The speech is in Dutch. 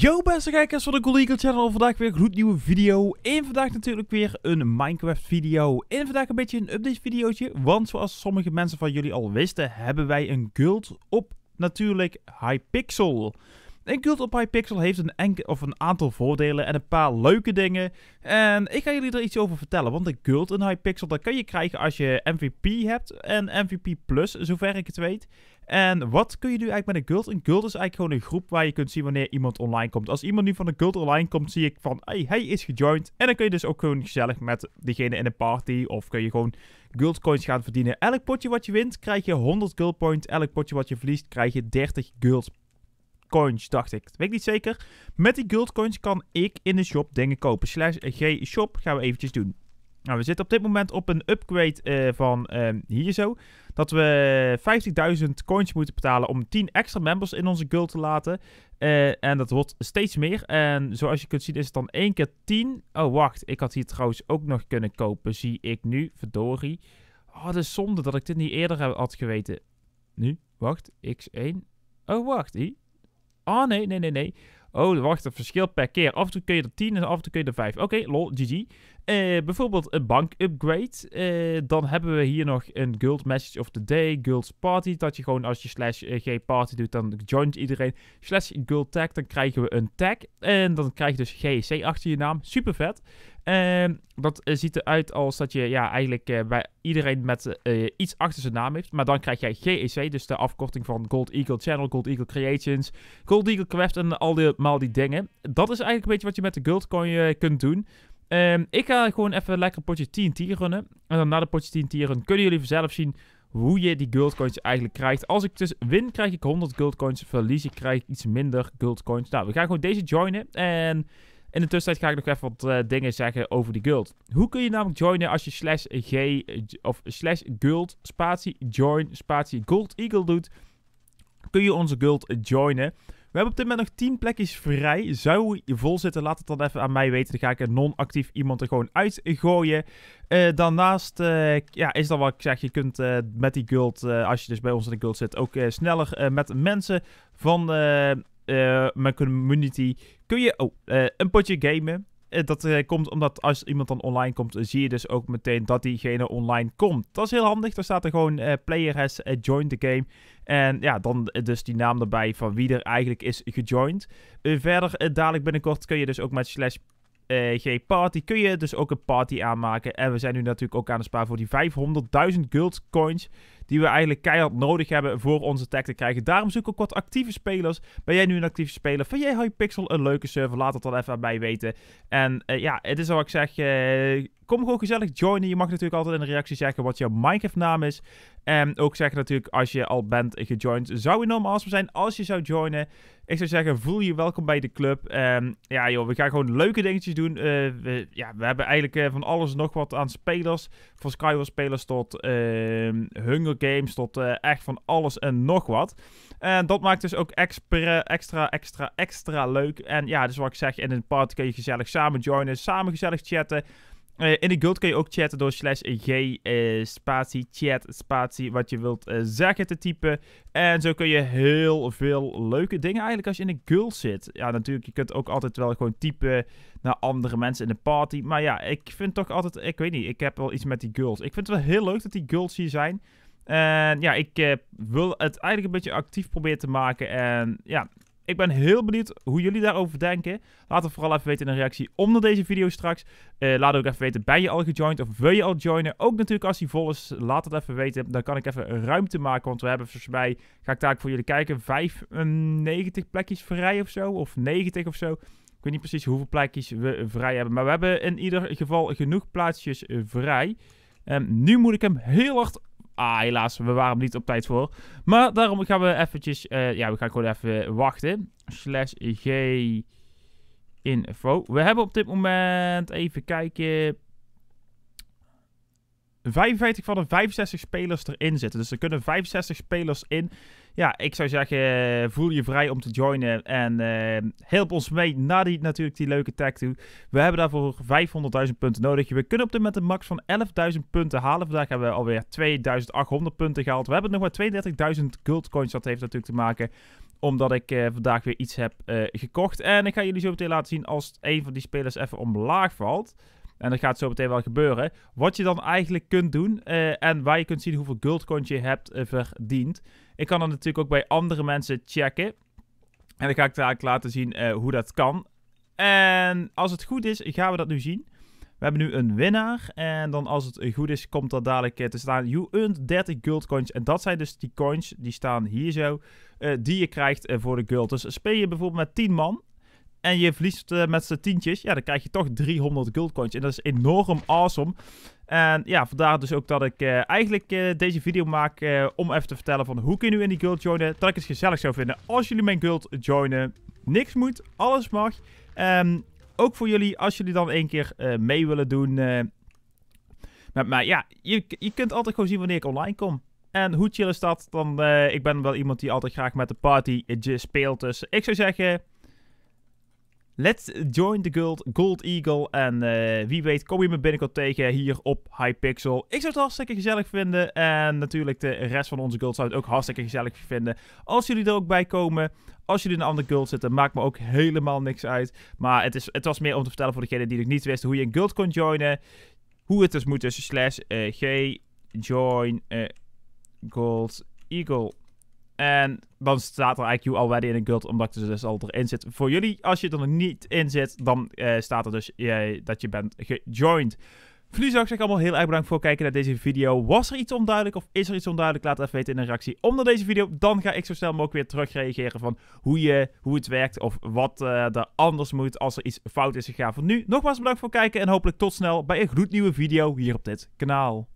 Yo beste kijkers van de Cool Eagle Channel, vandaag weer een nieuwe video en vandaag natuurlijk weer een Minecraft video en vandaag een beetje een update videootje, want zoals sommige mensen van jullie al wisten hebben wij een guild op natuurlijk Hypixel. Een Guild op Hypixel heeft een, of een aantal voordelen en een paar leuke dingen. En ik ga jullie er iets over vertellen. Want de Guild in Hypixel, dat kan je krijgen als je MVP hebt en MVP Plus, zover ik het weet. En wat kun je nu eigenlijk met een guild? Een guild is eigenlijk gewoon een groep waar je kunt zien wanneer iemand online komt. Als iemand nu van een guild online komt, zie ik van, hey, hij is gejoined. En dan kun je dus ook gewoon gezellig met degene in een party, of kun je gewoon guild coins gaan verdienen. Elk potje wat je wint, krijg je 100 guild points. Elk potje wat je verliest, krijg je 30 guild coins, dacht ik. Dat weet ik niet zeker. Met die gold coins kan ik in de shop dingen kopen. Slash eh, G shop gaan we eventjes doen. Nou, we zitten op dit moment op een upgrade eh, van ehm, hier zo. Dat we 50.000 coins moeten betalen om 10 extra members in onze guild te laten. Eh, en dat wordt steeds meer. En zoals je kunt zien is het dan 1 keer 10. Oh, wacht. Ik had hier trouwens ook nog kunnen kopen, zie ik nu. Verdorie. Oh, dat is zonde dat ik dit niet eerder had geweten. Nu, wacht. X1. Oh, wacht. die. Ah nee, nee, nee, nee. Oh, wacht, het verschil per keer. Af en toe kun je er 10 en af en toe kun je er 5. Oké, lol, GG. Eh, bijvoorbeeld een bank-upgrade. Eh, dan hebben we hier nog een Guild Message of the Day, Guild Party. Dat je gewoon als je slash eh, G-Party doet, dan joint iedereen. Slash Guild Tag, dan krijgen we een tag. En dan krijg je dus GC achter je naam. Super vet. En ehm, dat eh, ziet eruit als dat je ja, eigenlijk eh, bij iedereen met eh, iets achter zijn naam heeft. Maar dan krijg jij GEC, dus de afkorting van Gold Eagle Channel, Gold Eagle Creations, Gold Eagle Craft en al die dingen. Dat is eigenlijk een beetje wat je met de coin kunt doen. Ehm, ik ga gewoon even lekker een potje TNT runnen. En dan na de potje TNT runnen kunnen jullie zelf zien hoe je die coins eigenlijk krijgt. Als ik dus win, krijg ik 100 coins. Verlies ik, krijg ik iets minder coins. Nou, we gaan gewoon deze joinen. En in de tussentijd ga ik nog even wat eh, dingen zeggen over die guild. Hoe kun je namelijk joinen als je slash g eh, of slash guild spatie join spatie gold eagle doet? Kun je onze guild eh, joinen? We hebben op dit moment nog 10 plekjes vrij. Zou je vol zitten, laat het dan even aan mij weten. Dan ga ik een non-actief iemand er gewoon uitgooien. Uh, daarnaast ja, is dat wat ik zeg. Je kunt met die guild, als je dus bij ons in de guild zit, ook sneller met mensen van uh, mijn community kun je oh, eh, een potje gamen. Eh, dat komt omdat als iemand dan online komt, zie je dus ook meteen dat diegene online komt. Dat is heel handig. Daar staat er gewoon player has joined the game. En ja, dan dus die naam erbij van wie er eigenlijk is gejoined. verder, dadelijk binnenkort kun je dus ook met slash G-Party kun je dus ook een party aanmaken. En we zijn nu natuurlijk ook aan het sparen voor die 500.000 guild coins die we eigenlijk keihard nodig hebben voor onze tag te krijgen. Daarom zoek ik ook wat actieve spelers. Ben jij nu een actieve speler? Van jij Pixel een leuke server? Laat het dan even bij weten. En eh, ja, het is al wat ik zeg. Eh, kom gewoon gezellig joinen. Je mag natuurlijk altijd in de reactie zeggen wat jouw Minecraft naam is. En ook zeggen natuurlijk als je al bent gejoind. Zou enorm awesome zijn als je zou joinen. Ik zou zeggen, voel je welkom bij de club. Um, ja joh, we gaan gewoon leuke dingetjes doen. Eh, we, ja, we hebben eigenlijk van alles nog wat aan spelers. Van Skyward spelers tot ehm, Hunger games tot eh, echt van alles en nog wat. En dat maakt dus ook extra, extra, extra, extra leuk. En ja, dus wat ik zeg, in een party kun je gezellig samen joinen, samen gezellig chatten. Eh, in de guild kun je ook chatten door slash g eh, spatie chat spatie wat je wilt zeggen te typen. En zo kun je heel veel leuke dingen eigenlijk als je in een guild zit. Ja, natuurlijk, je kunt ook altijd wel gewoon typen naar andere mensen in de party. Maar ja, ik vind toch altijd, ik weet niet, ik heb wel iets met die guilds. Ik vind het wel heel leuk dat die guilds hier zijn. En ja, ik eh, wil het eigenlijk een beetje actief proberen te maken. En ja, ik ben heel benieuwd hoe jullie daarover denken. Laat het vooral even weten in een reactie onder deze video straks. Uh, laat ook even weten, ben je al gejoined of wil je al joinen? Ook natuurlijk als die vol is, laat het even weten. Dan kan ik even ruimte maken, want we hebben volgens mij, ga ik daar voor jullie kijken, 95 plekjes vrij of zo. Of 90 of zo. Ik weet niet precies hoeveel plekjes we vrij hebben. Maar we hebben in ieder geval genoeg plaatsjes eh, vrij. En nu moet ik hem heel hard ah, helaas, we waren er niet op tijd voor. Maar daarom gaan we eventjes, eh, ja, we gaan gewoon even wachten. Slash G info. We hebben op dit moment, even kijken... 55 van de 65 spelers erin zitten. Dus er kunnen 65 spelers in ja, ik zou zeggen, eh, voel je vrij om te joinen. En eh, help ons mee na die, natuurlijk die leuke We hebben daarvoor 500.000 punten nodig. We kunnen op dit moment een max van 11.000 punten halen. Vandaag hebben we alweer 2.800 punten gehaald. We hebben nog maar 32.000 coins Dat heeft natuurlijk te maken omdat ik eh, vandaag weer iets heb gekocht. En ik ga jullie zo meteen laten zien als een van die spelers even omlaag valt. En dat gaat zo meteen wel gebeuren. Wat je dan eigenlijk kunt doen eh, en waar je kunt zien hoeveel goldcoins je hebt eh, verdiend. Ik kan dat natuurlijk ook bij andere mensen checken. En dan ga ik daar laten zien eh, hoe dat kan. En als het goed is, gaan we dat nu zien. We hebben nu een winnaar. En dan als het goed is, komt dat dadelijk te staan. You earned 30 gold coins. En dat zijn dus die coins die staan hier zo. die je krijgt voor de gold. Dus speel je bijvoorbeeld met 10 man en je verliest eh, met z'n tientjes, ja, dan krijg je toch 300 coins. En dat is enorm awesome. En ja, vandaar dus ook dat ik eh, eigenlijk eh, deze video maak om even te vertellen van hoe kun je nu in die guild joinen. Dat ik het gezellig zou vinden als jullie mijn guild joinen. Niks moet, alles mag. Ehm, ook voor jullie, als jullie dan één keer mee willen doen met mij. Ja, je, je kunt altijd gewoon zien wanneer ik online kom. En hoe chill is dat? Dan, ik ben wel iemand die altijd graag met de party speelt. Dus ik zou zeggen, Let's join the Gold, Gold Eagle. En eh, wie weet kom je me binnenkort tegen hier op Hypixel. Ik zou het hartstikke gezellig vinden. En natuurlijk de rest van onze guild zou het ook hartstikke gezellig vinden. Als jullie er ook bij komen. Als jullie in een andere guild zitten, maakt me ook helemaal niks uit. Maar het, is, het was meer om te vertellen voor degenen die nog niet wisten hoe je een guild kon joinen. Hoe het dus moet dus Slash eh, G join eh, Gold Eagle. En dan staat er IQ alweer in een guild, omdat ze dus al erin zit. Voor jullie, als je er nog niet in zit, dan eh, staat er dus uh, dat je bent gejoined. Voor nu zou ik zeggen allemaal heel erg bedankt voor het kijken naar deze video. Was er iets onduidelijk of is er iets onduidelijk? Laat het even weten in de reactie onder deze video. Dan ga ik zo snel mogelijk weer terugreageren van hoe, je, hoe het werkt of wat eh, er anders moet als er iets fout is gegaan. Voor nu nogmaals bedankt voor het kijken en hopelijk tot snel bij een gloednieuwe video hier op dit kanaal.